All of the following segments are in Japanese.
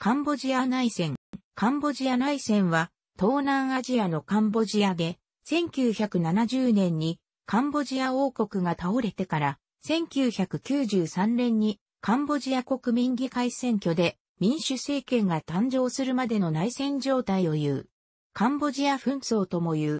カンボジア内戦。カンボジア内戦は、東南アジアのカンボジアで、1970年にカンボジア王国が倒れてから、1993年にカンボジア国民議会選挙で民主政権が誕生するまでの内戦状態を言う。カンボジア紛争とも言う。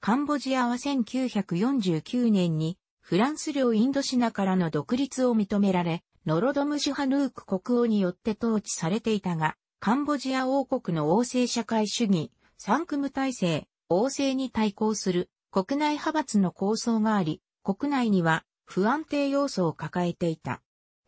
カンボジアは1949年にフランス領インドシナからの独立を認められ、ノロドムシュハヌーク国王によって統治されていたが、カンボジア王国の王政社会主義、サンクム体制、王政に対抗する国内派閥の構想があり、国内には不安定要素を抱えていた。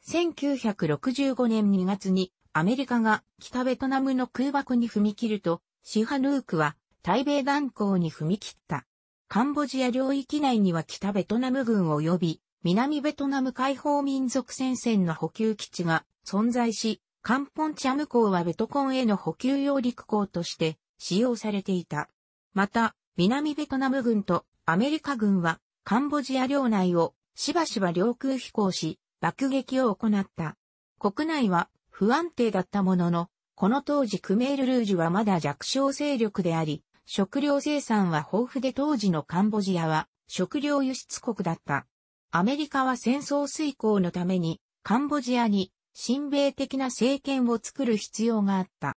1965年2月にアメリカが北ベトナムの空爆に踏み切ると、シハヌークは対米断交に踏み切った。カンボジア領域内には北ベトナム軍及び南ベトナム解放民族戦線の補給基地が存在し、カンポンチャム港はベトコンへの補給用陸港として使用されていた。また、南ベトナム軍とアメリカ軍はカンボジア領内をしばしば領空飛行し、爆撃を行った。国内は不安定だったものの、この当時クメールルージュはまだ弱小勢力であり、食料生産は豊富で当時のカンボジアは食料輸出国だった。アメリカは戦争遂行のために、カンボジアに、親米的な政権を作る必要があった。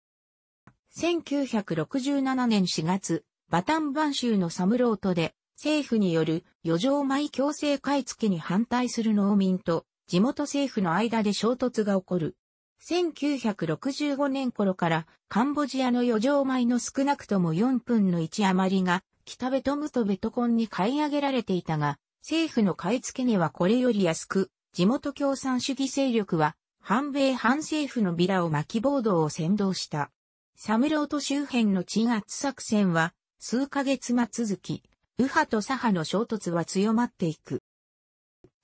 1967年4月、バタンバン州のサムロートで、政府による余剰米強制買い付けに反対する農民と地元政府の間で衝突が起こる。1965年頃からカンボジアの余剰米の少なくとも4分の1余りが北ベトムとベトコンに買い上げられていたが、政府の買い付け値はこれより安く、地元共産主義勢力は、反米反政府のビラを巻き暴動を先導した。サムロート周辺の鎮圧作戦は、数ヶ月間続き、右派と左派の衝突は強まっていく。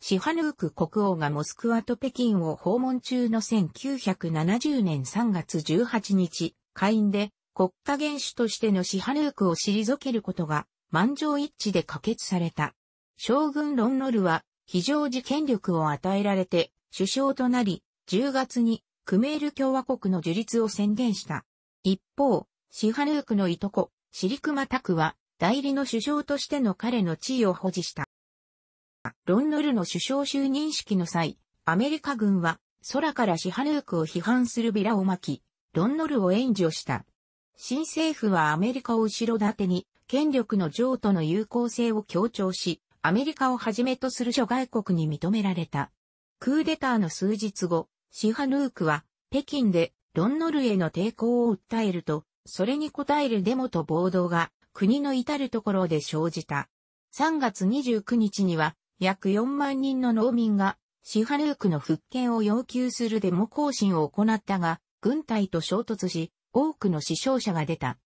シハヌーク国王がモスクワと北京を訪問中の1970年3月18日、下院で国家元首としてのシハヌークを退けることが満場一致で可決された。将軍ロンノルは非常時権力を与えられて首相となり、10月にクメール共和国の樹立を宣言した。一方、シハヌークのいとこ、シリクマタクは代理の首相としての彼の地位を保持した。ロンノルの首相就任式の際、アメリカ軍は空からシハヌークを批判するビラを巻き、ロンノルを援助した。新政府はアメリカを後ろ盾に権力の譲渡の有効性を強調し、アメリカをはじめとする諸外国に認められた。クーデターの数日後、シハヌークは北京でロンノルへの抵抗を訴えると、それに応えるデモと暴動が国の至るところで生じた。3月29日には約4万人の農民がシハヌークの復権を要求するデモ行進を行ったが、軍隊と衝突し、多くの死傷者が出た。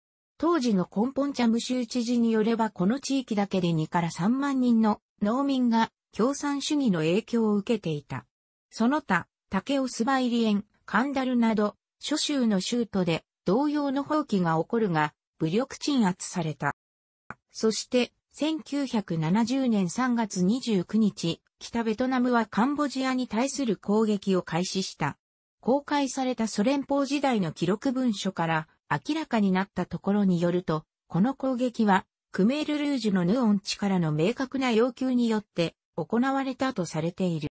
当時の根本チャム州知事によればこの地域だけで2から3万人の農民が共産主義の影響を受けていた。その他、竹オスバイリエン、カンダルなど、諸州の州都で同様の放棄が起こるが、武力鎮圧された。そして、1970年3月29日、北ベトナムはカンボジアに対する攻撃を開始した。公開されたソ連邦時代の記録文書から、明らかになったところによると、この攻撃は、クメールルージュのヌオン地からの明確な要求によって行われたとされている。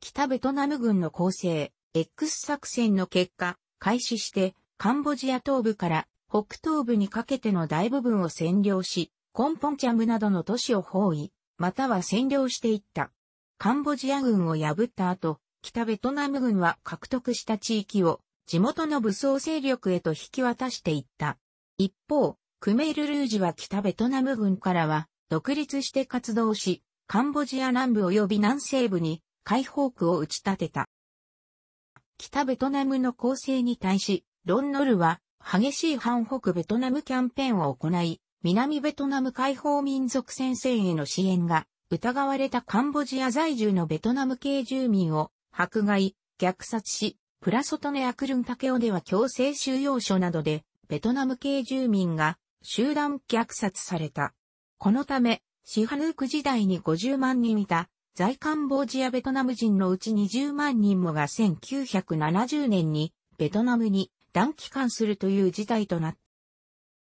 北ベトナム軍の攻勢、X 作戦の結果、開始して、カンボジア東部から北東部にかけての大部分を占領し、コンポンチャムなどの都市を包囲、または占領していった。カンボジア軍を破った後、北ベトナム軍は獲得した地域を地元の武装勢力へと引き渡していった。一方、クメール・ルージュは北ベトナム軍からは独立して活動し、カンボジア南部及び南西部に解放区を打ち立てた。北ベトナムの攻勢に対し、ロンノルは激しい反北ベトナムキャンペーンを行い、南ベトナム解放民族戦線への支援が疑われたカンボジア在住のベトナム系住民を迫害、虐殺し、プラソトネアクルンパケオでは強制収容所などで、ベトナム系住民が集団虐殺された。このため、シハヌーク時代に50万人いた、在カンボジアベトナム人のうち20万人もが1970年にベトナムに断機関するという事態となっ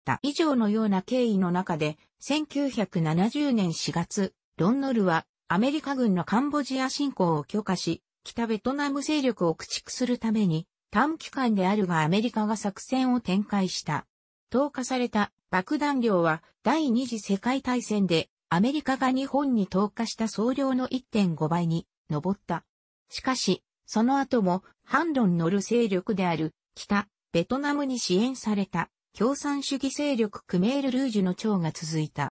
た。以上のような経緯の中で、1970年4月、ロンノルはアメリカ軍のカンボジア侵攻を許可し、北ベトナム勢力を駆逐するために、短期間であるがアメリカが作戦を展開した。投下された爆弾量は第二次世界大戦でアメリカが日本に投下した総量の1.5倍に上った。しかし、その後も反論乗る勢力である北ベトナムに支援された共産主義勢力クメール・ルージュの長が続いた。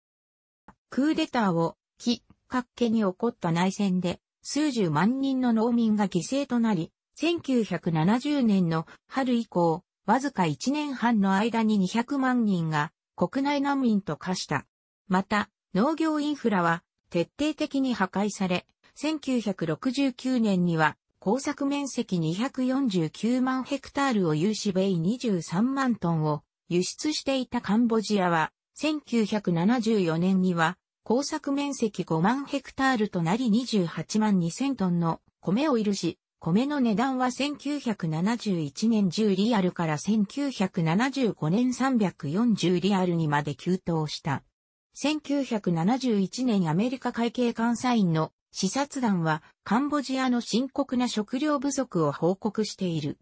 クーデターを、きっかけに起こった内戦で、数十万人の農民が犠牲となり、1970年の春以降、わずか1年半の間に200万人が国内難民と化した。また、農業インフラは徹底的に破壊され、1969年には工作面積249万ヘクタールを有し米23万トンを輸出していたカンボジアは、1974年には工作面積5万ヘクタールとなり28万2000トンの米を許し、米の値段は1971年10リアルから1975年340リアルにまで急騰した。1971年アメリカ会計監査院の視察団はカンボジアの深刻な食料不足を報告している。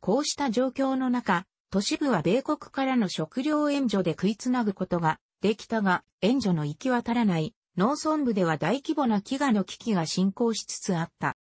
こうした状況の中、都市部は米国からの食料援助で食いつなぐことができたが、援助の行き渡らない農村部では大規模な飢餓の危機が進行しつつあった。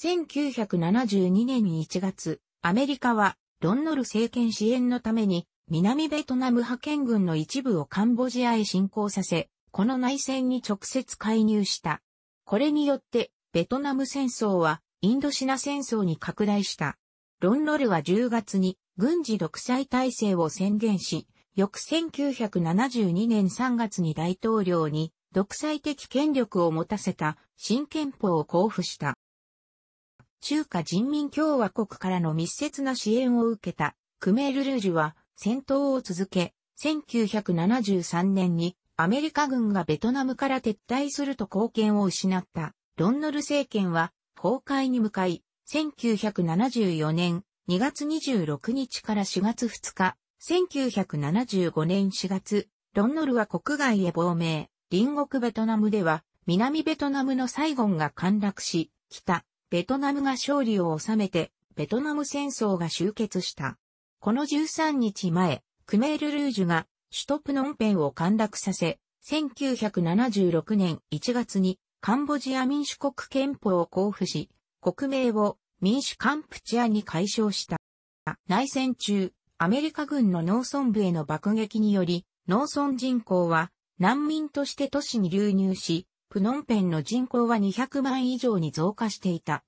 1972年1月、アメリカはロンノル政権支援のために南ベトナム派遣軍の一部をカンボジアへ侵攻させ、この内戦に直接介入した。これによってベトナム戦争はインドシナ戦争に拡大した。ロンノルは10月に軍事独裁体制を宣言し、翌1972年3月に大統領に独裁的権力を持たせた新憲法を交付した。中華人民共和国からの密接な支援を受けたクメール・ルージュは戦闘を続け、1973年にアメリカ軍がベトナムから撤退すると貢献を失ったロンノル政権は崩壊に向かい、1974年2月26日から4月2日1975年4月、ロンノルは国外へ亡命。隣国ベトナムでは、南ベトナムのサイゴンが陥落し、北、ベトナムが勝利を収めて、ベトナム戦争が終結した。この13日前、クメールルージュが首都プノンペンを陥落させ、1976年1月にカンボジア民主国憲法を交付し、国名を民主カンプチアに解消した。内戦中、アメリカ軍の農村部への爆撃により、農村人口は難民として都市に流入し、プノンペンの人口は200万以上に増加していた。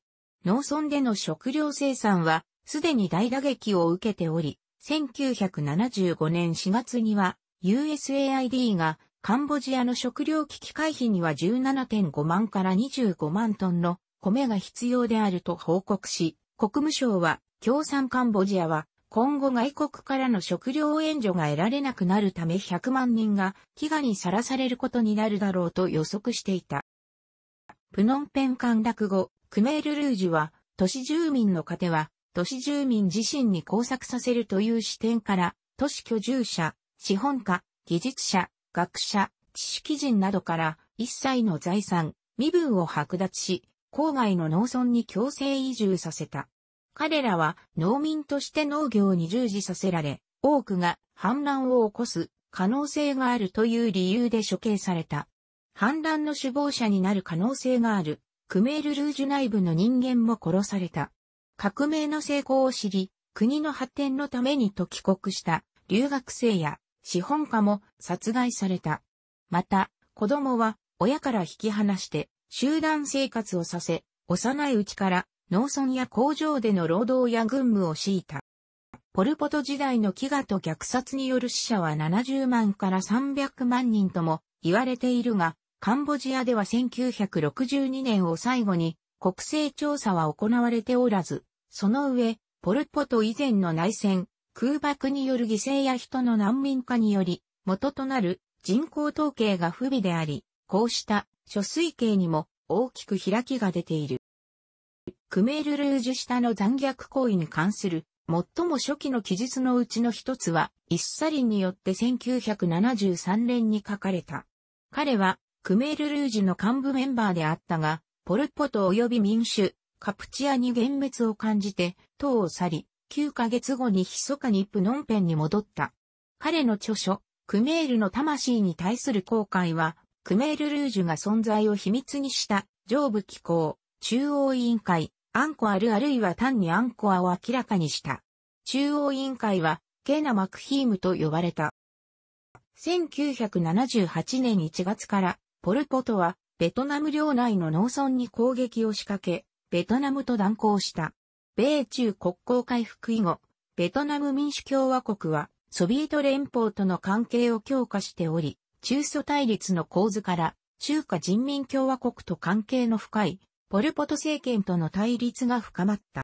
農村での食料生産はすでに大打撃を受けており、1975年4月には USAID がカンボジアの食料危機回避には17.5万から25万トンの米が必要であると報告し、国務省は共産カンボジアは今後外国からの食料援助が得られなくなるため100万人が飢餓にさらされることになるだろうと予測していた。プノンペン陥落後、クメールルージュは、都市住民の糧は、都市住民自身に工作させるという視点から、都市居住者、資本家、技術者、学者、知識人などから一切の財産、身分を剥奪し、郊外の農村に強制移住させた。彼らは農民として農業に従事させられ、多くが反乱を起こす可能性があるという理由で処刑された。反乱の首謀者になる可能性がある、クメール・ルージュ内部の人間も殺された。革命の成功を知り、国の発展のためにと帰国した留学生や資本家も殺害された。また、子供は親から引き離して集団生活をさせ、幼いうちから農村や工場での労働や軍務を強いた。ポルポト時代の飢餓と虐殺による死者は70万から300万人とも言われているが、カンボジアでは1962年を最後に国勢調査は行われておらず、その上、ポルポト以前の内戦、空爆による犠牲や人の難民化により、元となる人口統計が不備であり、こうした諸水系にも大きく開きが出ている。クメールルージュ下の残虐行為に関する最も初期の記述のうちの一つは、イッサリンによって1973年に書かれた。彼は、クメールルージュの幹部メンバーであったが、ポルポト及び民主、カプチアに幻滅を感じて、党を去り、9ヶ月後に密かにプノンペンに戻った。彼の著書、クメールの魂に対する後悔は、クメールルージュが存在を秘密にした、上部機構、中央委員会、アンコアルあるいは単にアンコアを明らかにした。中央委員会は、ケーナ・マクヒームと呼ばれた。1978年1月から、ポル・ポトは、ベトナム領内の農村に攻撃を仕掛け、ベトナムと断交した。米中国交回復以後、ベトナム民主共和国は、ソビエト連邦との関係を強化しており、中ソ対立の構図から、中華人民共和国と関係の深いポルポト政権との対立が深まった。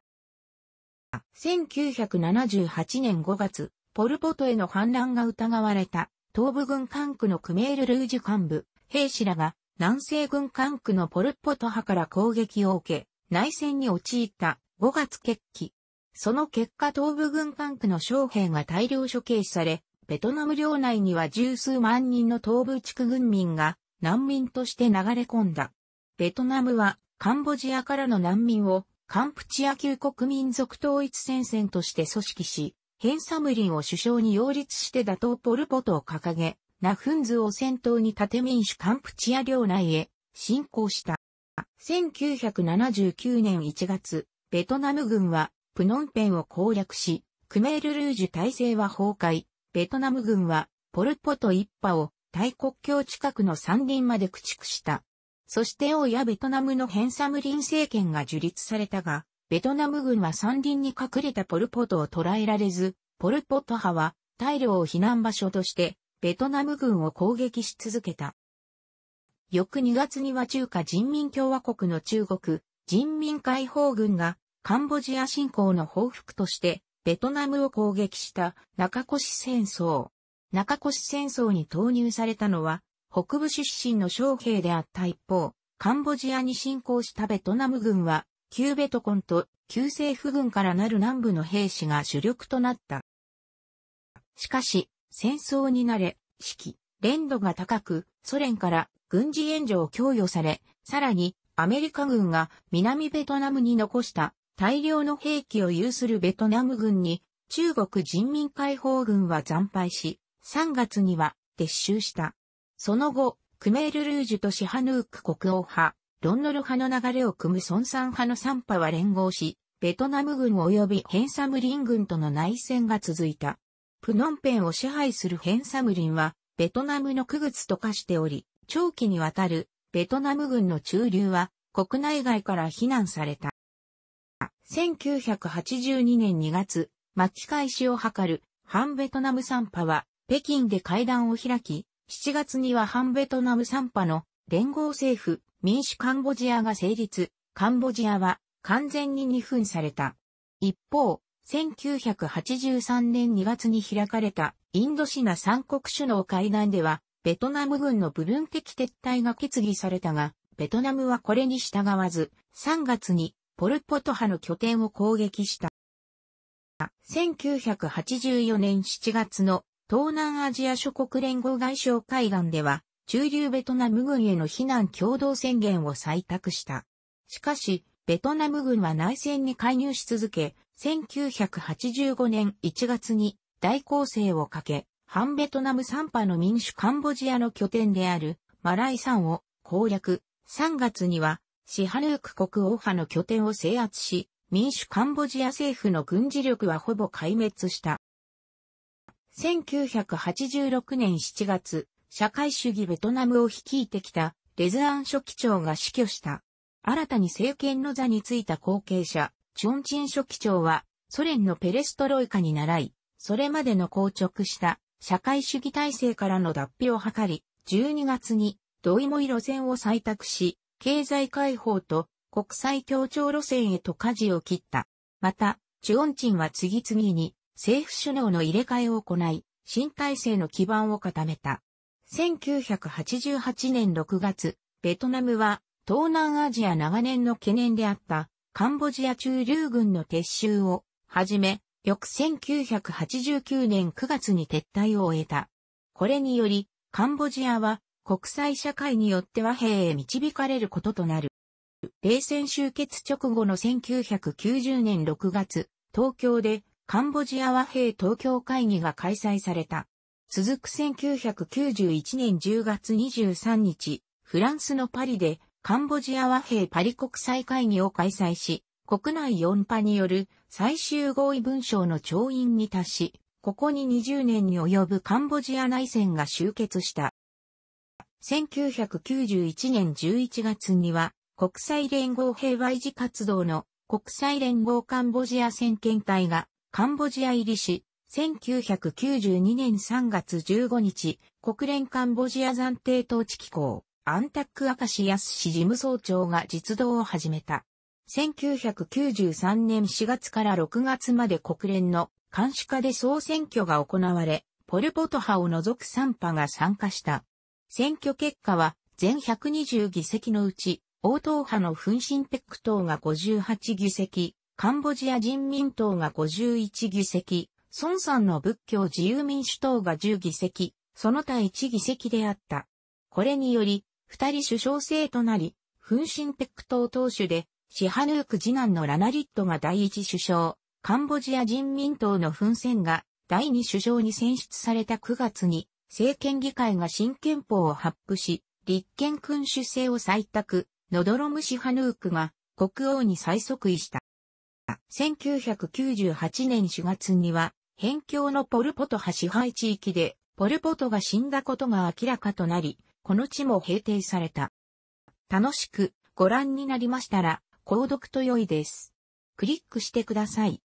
1978年5月、ポルポトへの反乱が疑われた、東部軍管区のクメール・ルージュ幹部、兵士らが、南西軍管区のポルポト派から攻撃を受け、内戦に陥った5月決起。その結果東部軍管区の将兵が大量処刑され、ベトナム領内には十数万人の東部地区軍民が難民として流れ込んだ。ベトナムはカンボジアからの難民をカンプチア旧国民族統一戦線として組織し、ヘンサムリンを首相に擁立して打倒ポルポトを掲げ、ナフンズを先頭に縦民主カンプチア領内へ侵攻した。1979年1月、ベトナム軍はプノンペンを攻略し、クメールルージュ体制は崩壊、ベトナム軍はポルポト一派を大国境近くの山林まで駆逐した。そして親ベトナムのヘンサムリン政権が樹立されたが、ベトナム軍は山林に隠れたポルポトを捕らえられず、ポルポト派は大量を避難場所として、ベトナム軍を攻撃し続けた。翌2月には中華人民共和国の中国人民解放軍がカンボジア侵攻の報復としてベトナムを攻撃した中越戦争。中越戦争に投入されたのは北部出身の将兵であった一方、カンボジアに侵攻したベトナム軍は、旧ベトコンと旧政府軍からなる南部の兵士が主力となった。しかし、戦争に慣れ、指揮、連度が高く、ソ連から軍事援助を供与され、さらに、アメリカ軍が南ベトナムに残した大量の兵器を有するベトナム軍に、中国人民解放軍は惨敗し、3月には撤収した。その後、クメール・ルージュとシハヌーク国王派、ロンノル派の流れを組む孫三派の3派は連合し、ベトナム軍及びヘンサムリン軍との内戦が続いた。プノンペンを支配するヘンサムリンは、ベトナムの区別と化しており、長期にわたるベトナム軍の駐留は国内外から非難された。1982年2月、巻き返しを図る反ベトナム三派は北京で会談を開き、7月には反ベトナム参派の連合政府民主カンボジアが成立、カンボジアは完全に二分された。一方、1983年2月に開かれたインドシナ三国首脳会談では、ベトナム軍の部分的撤退が決議されたが、ベトナムはこれに従わず、3月にポルポト派の拠点を攻撃した。1984年7月の東南アジア諸国連合外相会談では、中流ベトナム軍への避難共同宣言を採択した。しかし、ベトナム軍は内戦に介入し続け、1985年1月に大攻勢をかけ、反ベトナム3派の民主カンボジアの拠点であるマラインを攻略。3月にはシハヌーク国王派の拠点を制圧し、民主カンボジア政府の軍事力はほぼ壊滅した。1986年7月、社会主義ベトナムを率いてきたレズアン書記長が死去した。新たに政権の座についた後継者、チョンチン書記長は、ソ連のペレストロイカに習い、それまでの硬直した社会主義体制からの脱皮を図り、12月にドイモイ路線を採択し、経済解放と国際協調路線へと舵を切った。また、チュオンチンは次々に政府首脳の入れ替えを行い、新体制の基盤を固めた。1988年6月、ベトナムは東南アジア長年の懸念であったカンボジア駐留軍の撤収をはじめ、翌1989年9月に撤退を終えた。これにより、カンボジアは国際社会によって和平へ導かれることとなる。冷戦終結直後の1990年6月、東京でカンボジア和平東京会議が開催された。続く1991年10月23日、フランスのパリでカンボジア和平パリ国際会議を開催し、国内4波による最終合意文書の調印に達し、ここに20年に及ぶカンボジア内戦が終結した。1991年11月には、国際連合平和維持活動の国際連合カンボジア宣遣隊がカンボジア入りし、1992年3月15日、国連カンボジア暫定統治機構、アンタックアカシ・ヤス氏事務総長が実動を始めた。1993年4月から6月まで国連の監視下で総選挙が行われ、ポルポト派を除く3派が参加した。選挙結果は全120議席のうち、応答派のフンシンペック党が58議席、カンボジア人民党が51議席、孫さんの仏教自由民主党が10議席、その他1議席であった。これにより、二人首相制となり、フンシンペク党党首で、シハヌーク次男のラナリットが第一首相、カンボジア人民党のフンセンが第二首相に選出された9月に、政権議会が新憲法を発布し、立憲君主制を採択、ノドロムシハヌークが国王に再即位した。1998年4月には、辺境のポルポト派支配地域で、ポルポトが死んだことが明らかとなり、この地も平定された。楽しくご覧になりましたら、購読と良いです。クリックしてください。